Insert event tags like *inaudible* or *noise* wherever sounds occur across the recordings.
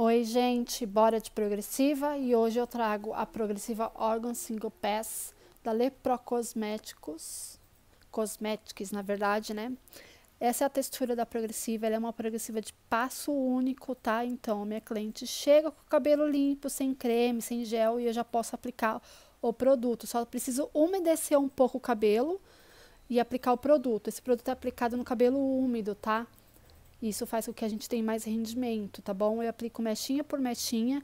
Oi, gente, bora de progressiva e hoje eu trago a progressiva Organ Single Pass da Lepro Cosméticos, Cosmetics, na verdade, né? Essa é a textura da progressiva, ela é uma progressiva de passo único, tá? Então, minha cliente chega com o cabelo limpo, sem creme, sem gel e eu já posso aplicar o produto. Só preciso umedecer um pouco o cabelo e aplicar o produto. Esse produto é aplicado no cabelo úmido, tá? Isso faz com que a gente tenha mais rendimento, tá bom? Eu aplico mechinha por mechinha.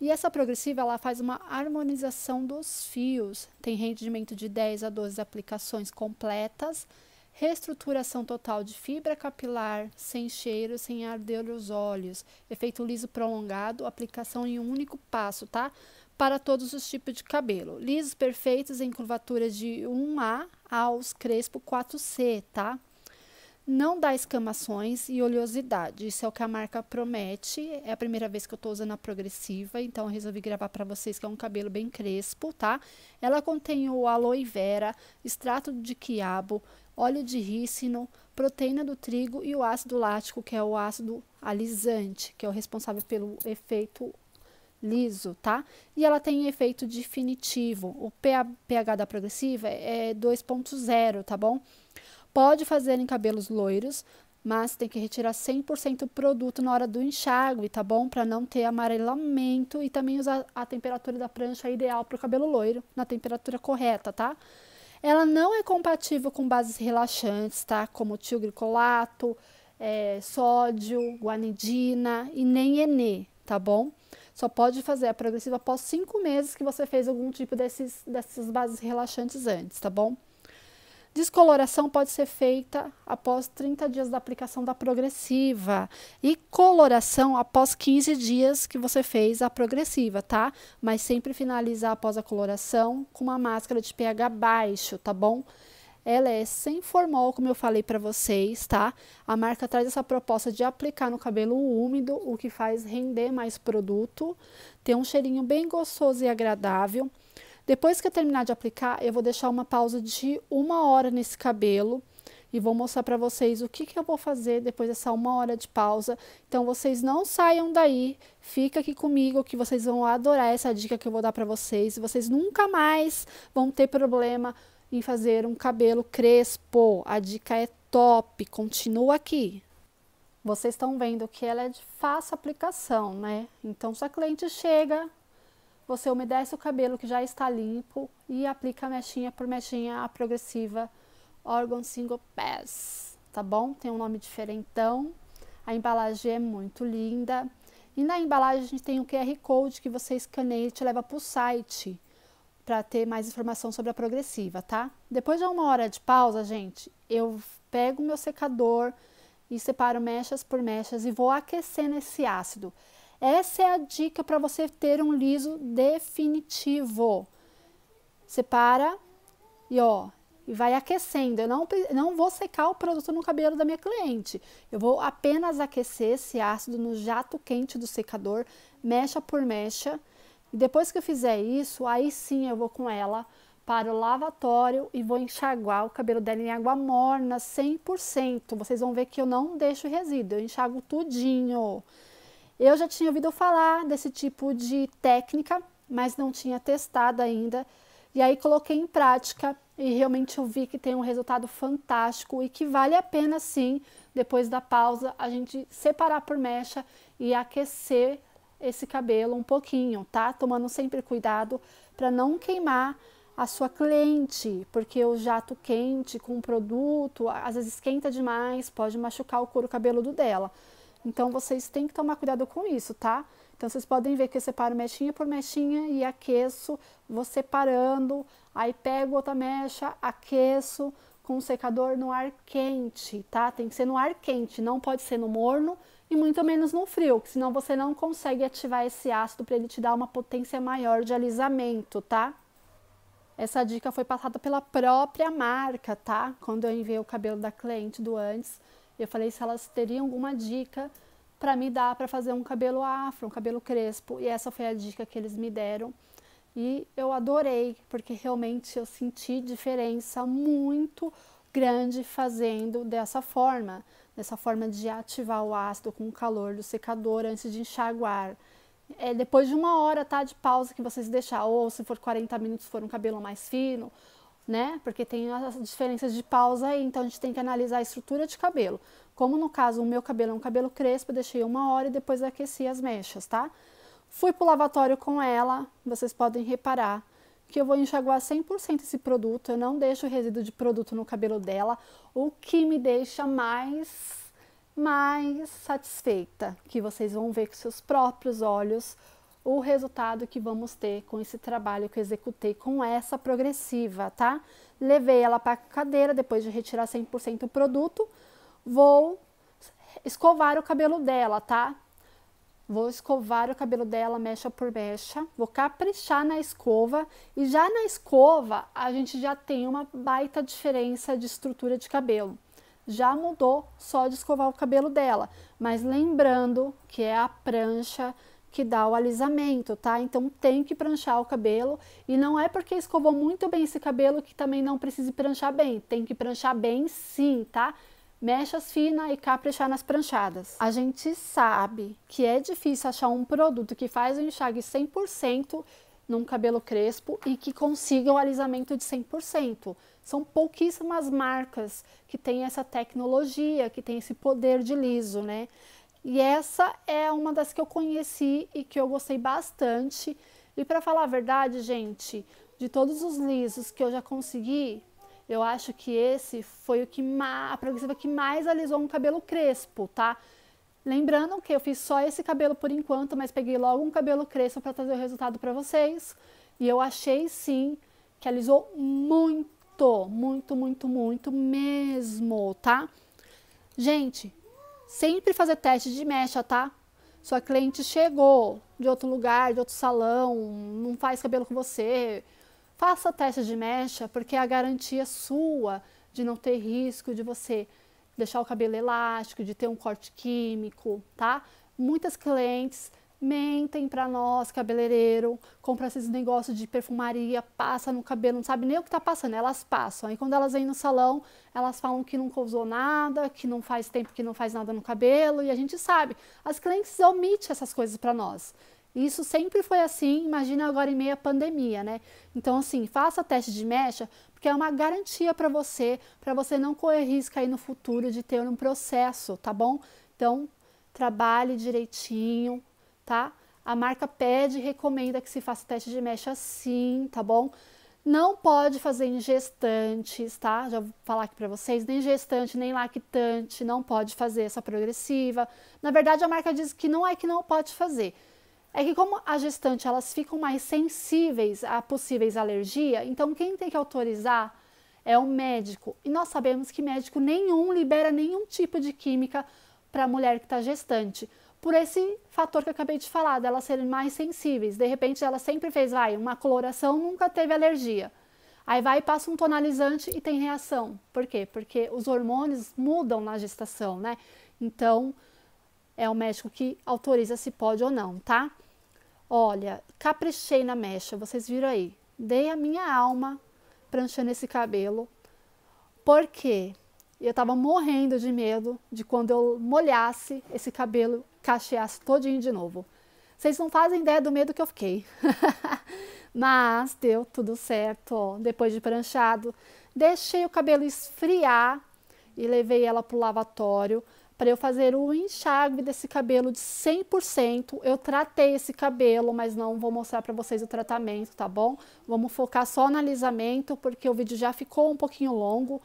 E essa progressiva, ela faz uma harmonização dos fios. Tem rendimento de 10 a 12 aplicações completas, reestruturação total de fibra capilar, sem cheiro, sem arder os olhos, efeito liso prolongado, aplicação em um único passo, tá? Para todos os tipos de cabelo. Lisos perfeitos em curvaturas de 1A aos crespo 4C, tá? não dá escamações e oleosidade. Isso é o que a marca promete. É a primeira vez que eu estou usando a progressiva, então resolvi gravar para vocês que é um cabelo bem crespo, tá? Ela contém o aloe vera, extrato de quiabo, óleo de rícino, proteína do trigo e o ácido lático, que é o ácido alisante, que é o responsável pelo efeito liso, tá? E ela tem efeito definitivo. O pH da progressiva é 2.0, tá bom? Pode fazer em cabelos loiros, mas tem que retirar 100% do produto na hora do enxágue, tá bom? Para não ter amarelamento e também usar a temperatura da prancha ideal para o cabelo loiro, na temperatura correta, tá? Ela não é compatível com bases relaxantes, tá? Como tioglicolato, é, sódio, guanidina e nem enê, tá bom? Só pode fazer a progressiva após cinco meses que você fez algum tipo desses, dessas bases relaxantes antes, tá bom? Descoloração pode ser feita após 30 dias da aplicação da progressiva e coloração após 15 dias que você fez a progressiva, tá? Mas sempre finalizar após a coloração com uma máscara de pH baixo, tá bom? Ela é sem formol, como eu falei para vocês, tá? A marca traz essa proposta de aplicar no cabelo úmido, o que faz render mais produto, ter um cheirinho bem gostoso e agradável. Depois que eu terminar de aplicar, eu vou deixar uma pausa de uma hora nesse cabelo e vou mostrar para vocês o que, que eu vou fazer depois dessa uma hora de pausa. Então, vocês não saiam daí, fica aqui comigo que vocês vão adorar essa dica que eu vou dar para vocês. Vocês nunca mais vão ter problema em fazer um cabelo crespo. A dica é top, continua aqui. Vocês estão vendo que ela é de fácil aplicação, né? Então, se a cliente chega, você umedece o cabelo que já está limpo e aplica mechinha por mechinha a progressiva Orgon Single Pass, tá bom? Tem um nome diferentão. A embalagem é muito linda. E na embalagem a gente tem um QR Code que você escaneia e te leva para o site para ter mais informação sobre a progressiva, tá? Depois de uma hora de pausa, gente, eu pego o meu secador e separo mechas por mechas e vou aquecendo esse ácido. Essa é a dica para você ter um liso definitivo. Separa e ó, e vai aquecendo. Eu não, não vou secar o produto no cabelo da minha cliente. Eu vou apenas aquecer esse ácido no jato quente do secador, mecha por mecha. E depois que eu fizer isso, aí sim eu vou com ela para o lavatório e vou enxaguar o cabelo dela em água morna 100%. Vocês vão ver que eu não deixo resíduo, eu enxago tudinho. Eu já tinha ouvido falar desse tipo de técnica, mas não tinha testado ainda. E aí coloquei em prática e realmente eu vi que tem um resultado fantástico e que vale a pena sim, depois da pausa, a gente separar por mecha e aquecer esse cabelo um pouquinho, tá? Tomando sempre cuidado para não queimar a sua cliente, porque o jato quente com o produto às vezes esquenta demais, pode machucar o couro cabeludo dela. Então vocês têm que tomar cuidado com isso, tá? Então vocês podem ver que eu separo mechinha por mechinha e aqueço, vou separando, aí pego outra mecha, aqueço com o secador no ar quente, tá? Tem que ser no ar quente, não pode ser no morno e muito menos no frio, que senão você não consegue ativar esse ácido para ele te dar uma potência maior de alisamento, tá? Essa dica foi passada pela própria marca, tá? Quando eu enviei o cabelo da cliente do antes, e eu falei se elas teriam alguma dica para me dar para fazer um cabelo afro, um cabelo crespo. E essa foi a dica que eles me deram. E eu adorei, porque realmente eu senti diferença muito grande fazendo dessa forma, dessa forma de ativar o ácido com o calor do secador antes de enxaguar. É depois de uma hora tá, de pausa que vocês deixar, ou se for 40 minutos for um cabelo mais fino, né? Porque tem as diferenças de pausa aí, então a gente tem que analisar a estrutura de cabelo. Como no caso, o meu cabelo é um cabelo crespo, eu deixei uma hora e depois aqueci as mechas, tá? Fui pro lavatório com ela, vocês podem reparar que eu vou enxaguar 100% esse produto, eu não deixo resíduo de produto no cabelo dela, o que me deixa mais, mais satisfeita, que vocês vão ver com seus próprios olhos, o resultado que vamos ter com esse trabalho que eu executei com essa progressiva, tá? Levei ela para a cadeira, depois de retirar 100% o produto, vou escovar o cabelo dela, tá? Vou escovar o cabelo dela mecha por mecha, vou caprichar na escova e já na escova a gente já tem uma baita diferença de estrutura de cabelo. Já mudou só de escovar o cabelo dela, mas lembrando que é a prancha que dá o alisamento, tá? Então tem que pranchar o cabelo e não é porque escovou muito bem esse cabelo que também não precise pranchar bem. Tem que pranchar bem sim, tá? Mechas finas e caprichar nas pranchadas. A gente sabe que é difícil achar um produto que faz o enxague 100% num cabelo crespo e que consiga o alisamento de 100%. São pouquíssimas marcas que têm essa tecnologia, que têm esse poder de liso, né? E essa é uma das que eu conheci e que eu gostei bastante. E para falar a verdade, gente, de todos os lisos que eu já consegui, eu acho que esse foi o que mais, a progressiva que mais alisou um cabelo crespo, tá? Lembrando que eu fiz só esse cabelo por enquanto, mas peguei logo um cabelo crespo para trazer o resultado para vocês. E eu achei sim que alisou muito, muito, muito, muito mesmo, tá? Gente, Sempre fazer teste de mecha, tá? Sua cliente chegou de outro lugar, de outro salão, não faz cabelo com você. Faça teste de mecha, porque é a garantia sua de não ter risco de você deixar o cabelo elástico, de ter um corte químico, tá? Muitas clientes mentem para nós, cabeleireiro, compra esses negócios de perfumaria, passa no cabelo, não sabe nem o que está passando, elas passam. Aí quando elas vêm no salão, elas falam que não usou nada, que não faz tempo que não faz nada no cabelo, e a gente sabe. As clientes omitem essas coisas para nós. Isso sempre foi assim, imagina agora em meia pandemia, né? Então, assim, faça teste de mecha, porque é uma garantia para você, para você não correr risco aí no futuro de ter um processo, tá bom? Então, trabalhe direitinho, tá? A marca pede e recomenda que se faça teste de mecha sim, tá bom? Não pode fazer em gestantes, tá? Já vou falar aqui para vocês, nem gestante, nem lactante, não pode fazer essa progressiva. Na verdade, a marca diz que não é que não pode fazer. É que como a gestante, elas ficam mais sensíveis a possíveis alergia, então quem tem que autorizar é o médico. E nós sabemos que médico nenhum libera nenhum tipo de química para a mulher que está gestante por esse fator que eu acabei de falar, delas serem mais sensíveis. De repente, ela sempre fez vai, uma coloração, nunca teve alergia. Aí vai e passa um tonalizante e tem reação. Por quê? Porque os hormônios mudam na gestação, né? Então, é o médico que autoriza se pode ou não, tá? Olha, caprichei na mecha, vocês viram aí. Dei a minha alma pranchando esse cabelo. Por quê? E eu estava morrendo de medo de quando eu molhasse esse cabelo, cacheasse todinho de novo. Vocês não fazem ideia do medo que eu fiquei. *laughs* Mas deu tudo certo, ó. Depois de pranchado, deixei o cabelo esfriar e levei ela pro lavatório para eu fazer o enxágue desse cabelo de 100%. Eu tratei esse cabelo, mas não vou mostrar para vocês o tratamento, tá bom? Vamos focar só no alisamento, porque o vídeo já ficou um pouquinho longo.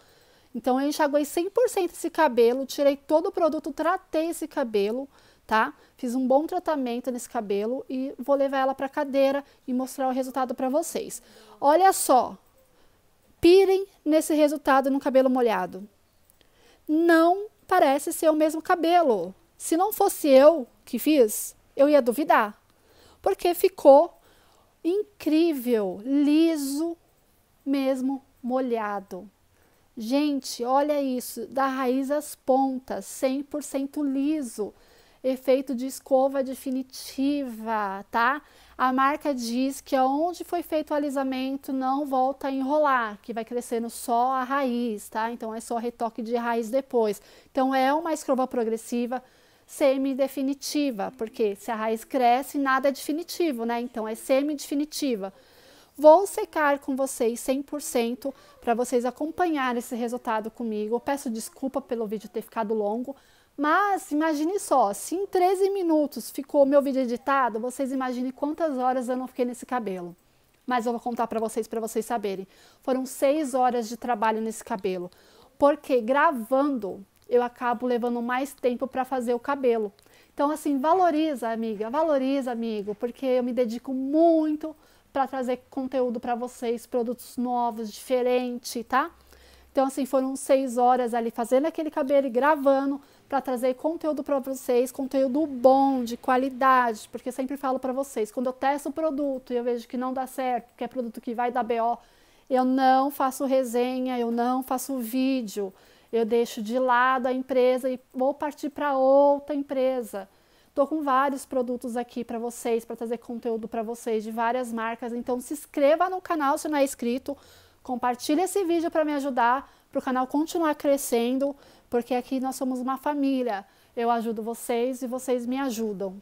Então eu enxaguei 100% esse cabelo, tirei todo o produto, tratei esse cabelo, tá? Fiz um bom tratamento nesse cabelo e vou levar ela para cadeira e mostrar o resultado para vocês. Olha só. Pirem nesse resultado no cabelo molhado. Não parece ser o mesmo cabelo. Se não fosse eu que fiz, eu ia duvidar. Porque ficou incrível, liso, mesmo molhado. Gente, olha isso, da raiz às pontas, 100% liso, efeito de escova definitiva, tá? A marca diz que aonde foi feito o alisamento não volta a enrolar, que vai crescendo só a raiz, tá? Então é só retoque de raiz depois. Então é uma escova progressiva, semi-definitiva, porque se a raiz cresce, nada é definitivo, né? Então é semi-definitiva. Vou secar com vocês 100% para vocês acompanhar esse resultado comigo. peço desculpa pelo vídeo ter ficado longo, mas imagine só, se em 13 minutos ficou meu vídeo editado, vocês imaginem quantas horas eu não fiquei nesse cabelo. Mas eu vou contar para vocês, para vocês saberem. Foram 6 horas de trabalho nesse cabelo, porque gravando eu acabo levando mais tempo para fazer o cabelo. Então, assim, valoriza, amiga, valoriza, amigo, porque eu me dedico muito para trazer conteúdo para vocês, produtos novos, diferente, tá? Então, assim, foram seis horas ali fazendo aquele cabelo e gravando para trazer conteúdo para vocês, conteúdo bom, de qualidade, porque sempre falo para vocês, quando eu testo o produto e eu vejo que não dá certo, que é produto que vai dar BO, eu não faço resenha, eu não faço vídeo, eu deixo de lado a empresa e vou partir para outra empresa. Tô com vários produtos aqui para vocês, para trazer conteúdo para vocês de várias marcas. Então se inscreva no canal se não é inscrito, compartilhe esse vídeo para me ajudar, para o canal continuar crescendo, porque aqui nós somos uma família. Eu ajudo vocês e vocês me ajudam.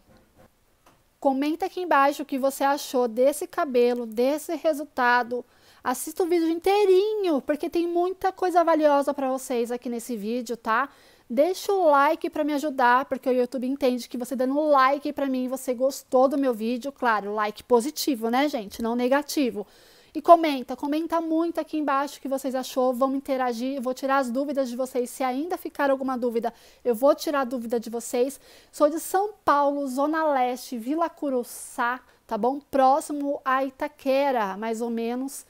Comenta aqui embaixo o que você achou desse cabelo, desse resultado. Assista o vídeo inteirinho, porque tem muita coisa valiosa para vocês aqui nesse vídeo, tá? Deixa o like para me ajudar, porque o YouTube entende que você dando like para mim, você gostou do meu vídeo, claro, like positivo, né, gente, não negativo. E comenta, comenta muito aqui embaixo o que vocês achou, vamos interagir, eu vou tirar as dúvidas de vocês. Se ainda ficar alguma dúvida, eu vou tirar a dúvida de vocês. Sou de São Paulo, Zona Leste, Vila Curuçá, tá bom? Próximo a Itaquera, mais ou menos.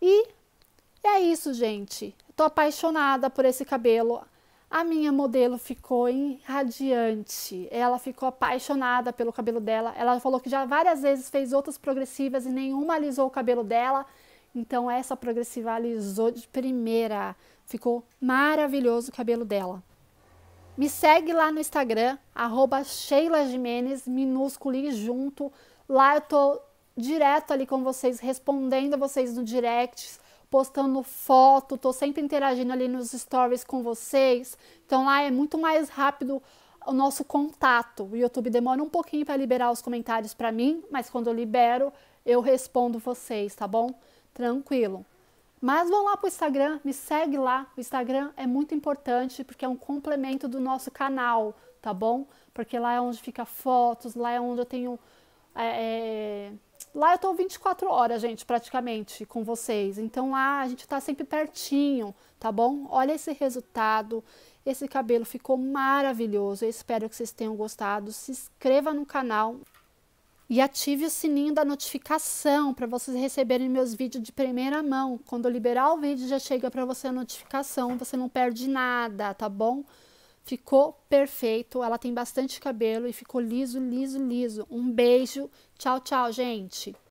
E é isso, gente. Tô apaixonada por esse cabelo. A minha modelo ficou irradiante, Ela ficou apaixonada pelo cabelo dela. Ela falou que já várias vezes fez outras progressivas e nenhuma alisou o cabelo dela. Então essa progressiva alisou de primeira. Ficou maravilhoso o cabelo dela. Me segue lá no Instagram, arroba Sheila Jimenez, minúsculo e junto. Lá eu tô direto ali com vocês, respondendo a vocês no direct, postando foto, tô sempre interagindo ali nos stories com vocês. Então lá é muito mais rápido o nosso contato. O YouTube demora um pouquinho para liberar os comentários para mim, mas quando eu libero, eu respondo vocês, tá bom? Tranquilo. Mas vão lá para o Instagram, me segue lá. O Instagram é muito importante porque é um complemento do nosso canal, tá bom? Porque lá é onde fica fotos, lá é onde eu tenho é, é, lá eu estou 24 horas, gente, praticamente com vocês. Então lá a gente está sempre pertinho, tá bom? Olha esse resultado. Esse cabelo ficou maravilhoso. Eu espero que vocês tenham gostado. Se inscreva no canal e ative o sininho da notificação para vocês receberem meus vídeos de primeira mão. Quando eu liberar o vídeo, já chega para você a notificação, você não perde nada, tá bom? Ficou perfeito. Ela tem bastante cabelo e ficou liso, liso, liso. Um beijo. Tchau, tchau, gente.